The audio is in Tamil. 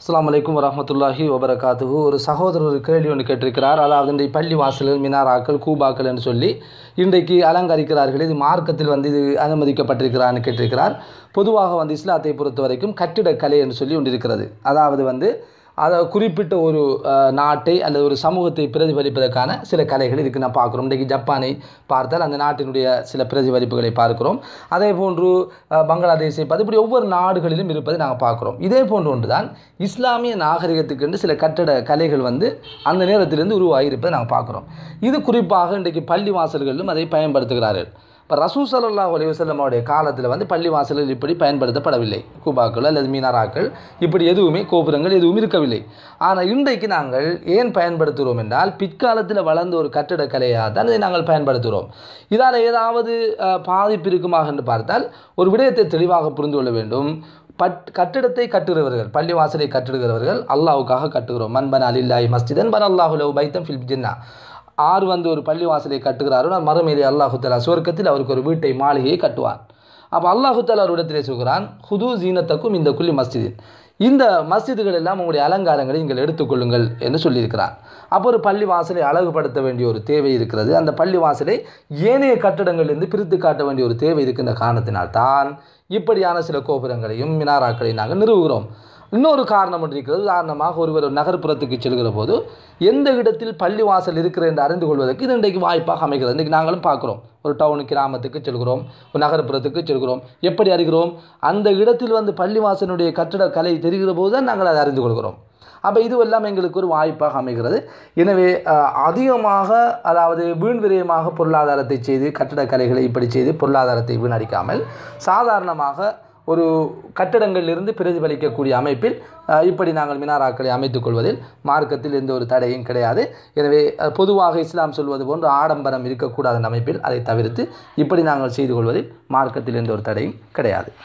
அஸ்லாம் வலைக்கம் வரமத்துல்லாஹி வபரகாத்து ஒரு சகோதரர் கேள்வி ஒன்று கேட்டிருக்கிறார் அதாவது இன்றைக்கு பள்ளி வாசல்கள் மினாராக்கள் கூபாக்கள் என்று சொல்லி இன்றைக்கு அலங்கரிக்கிறார்கள் இது மார்க்கத்தில் வந்து இது அனுமதிக்கப்பட்டிருக்கிறான்னு கேட்டிருக்கிறார் பொதுவாக வந்து இஸ்லாத்தை பொறுத்த வரைக்கும் கட்டிடக்கலை என்று சொல்லி ஒன்று இருக்கிறது அதாவது வந்து அதை குறிப்பிட்ட ஒரு நாட்டை அல்லது ஒரு சமூகத்தை பிரதிபலிப்பதற்கான சில கலைகள் இதுக்கு நான் பார்க்குறோம் இன்றைக்கு ஜப்பானை பார்த்தால் அந்த நாட்டினுடைய சில பிரதிபலிப்புகளை பார்க்குறோம் அதே போன்று பங்களாதேஷை பார்த்து இப்படி ஒவ்வொரு நாடுகளிலும் இருப்பதை நாங்கள் பார்க்குறோம் இதே போன்று ஒன்று தான் இஸ்லாமிய நாகரிகத்துக்கென்று சில கட்டட கலைகள் வந்து அந்த நேரத்திலிருந்து உருவாகி இருப்பதை நாங்கள் பார்க்குறோம் இது குறிப்பாக இன்றைக்கு பள்ளி வாசல்களிலும் அதை பயன்படுத்துகிறார்கள் இப்போ ரசூ சல்லா அலிவசல்லமுடைய காலத்தில் வந்து பள்ளி வாசல்கள் இப்படி பயன்படுத்தப்படவில்லை கூபாக்கள் அல்லது மீனாராக்கள் இப்படி எதுவுமே கோபுரங்கள் எதுவும் இருக்கவில்லை ஆனால் இன்றைக்கு நாங்கள் ஏன் பயன்படுத்துகிறோம் என்றால் பிற்காலத்தில் வளர்ந்த ஒரு கட்டிடக்கலையாக தான் இதை நாங்கள் பயன்படுத்துகிறோம் இதால் ஏதாவது பாதிப்பு இருக்குமா என்று பார்த்தால் ஒரு விடயத்தை தெளிவாக புரிந்து கொள்ள வேண்டும் பட் கட்டிடத்தை கட்டுகிறவர்கள் பள்ளி வாசலை கட்டுகிறவர்கள் அல்லாவுக்காக கட்டுகிறோம் மண்பன் அலில்லாய் மஸ்ஜிதன் பன் அல்லாஹுலோ பைத்தம் ஃபில் ஜின்னா ஆறு வந்து ஒரு பள்ளிவாசலை கட்டுகிறாரோ மறுமையிலே அல்லாஹுத்தலா சுவர்க்கத்தில் அவருக்கு ஒரு வீட்டை மாளிகையை கட்டுவார் அப்போ அல்லாஹுத்தலா ஒரு இடத்திலே சொல்கிறான் ஹுது ஜீனத்தக்கும் இந்த குள்ளி மஸ்ஜிதில் இந்த மஸ்ஜிதுகள் எல்லாம் உங்களுடைய அலங்காரங்களை நீங்கள் எடுத்துக்கொள்ளுங்கள் என்று சொல்லியிருக்கிறார் அப்போ ஒரு பள்ளி வாசலை அழகுபடுத்த வேண்டிய ஒரு தேவை இருக்கிறது அந்த பள்ளி வாசலை ஏனைய கட்டடங்களிலிருந்து பிரித்து காட்ட வேண்டிய ஒரு தேவை இருக்கின்ற காரணத்தினால் தான் இப்படியான சில கோபுரங்களையும் மினாராக்களையும் நாங்கள் நிறுவுகிறோம் இன்னொரு காரணம் ஒன்று இருக்கிறது உதாரணமாக ஒருவர் நகர்ப்புறத்துக்கு செல்கிற போது எந்த இடத்தில் பள்ளி வாசல் இருக்கிறது என்று அறிந்து கொள்வதற்கு இது இன்றைக்கு வாய்ப்பாக அமைகிறது இன்றைக்கு நாங்களும் பார்க்குறோம் ஒரு டவுன் கிராமத்துக்கு செல்கிறோம் ஒரு நகர்ப்புறத்துக்கு செல்கிறோம் எப்படி அறிகிறோம் அந்த இடத்தில் வந்து பள்ளி வாசனுடைய கட்டிட கலை தெரிகிற போது தான் நாங்கள் அதை அறிந்து கொள்கிறோம் அப்போ எல்லாம் எங்களுக்கு ஒரு வாய்ப்பாக அமைகிறது எனவே அதிகமாக அதாவது வீண் விரயமாக பொருளாதாரத்தை செய்து கட்டிடக்கலைகளை இப்படி செய்து பொருளாதாரத்தை வீணடிக்காமல் சாதாரணமாக ஒரு கட்டடங்களிலிருந்து பிரதிபலிக்கக்கூடிய அமைப்பில் இப்படி நாங்கள் மினாராக்களை அமைத்துக் கொள்வதில் மார்க்கத்தில் எந்த ஒரு தடையும் கிடையாது எனவே பொதுவாக இஸ்லாம் சொல்வது போன்று ஆடம்பரம் இருக்கக்கூடாத அமைப்பில் அதை தவிர்த்து இப்படி நாங்கள் செய்து கொள்வதில் மார்க்கத்தில் எந்த ஒரு தடையும் கிடையாது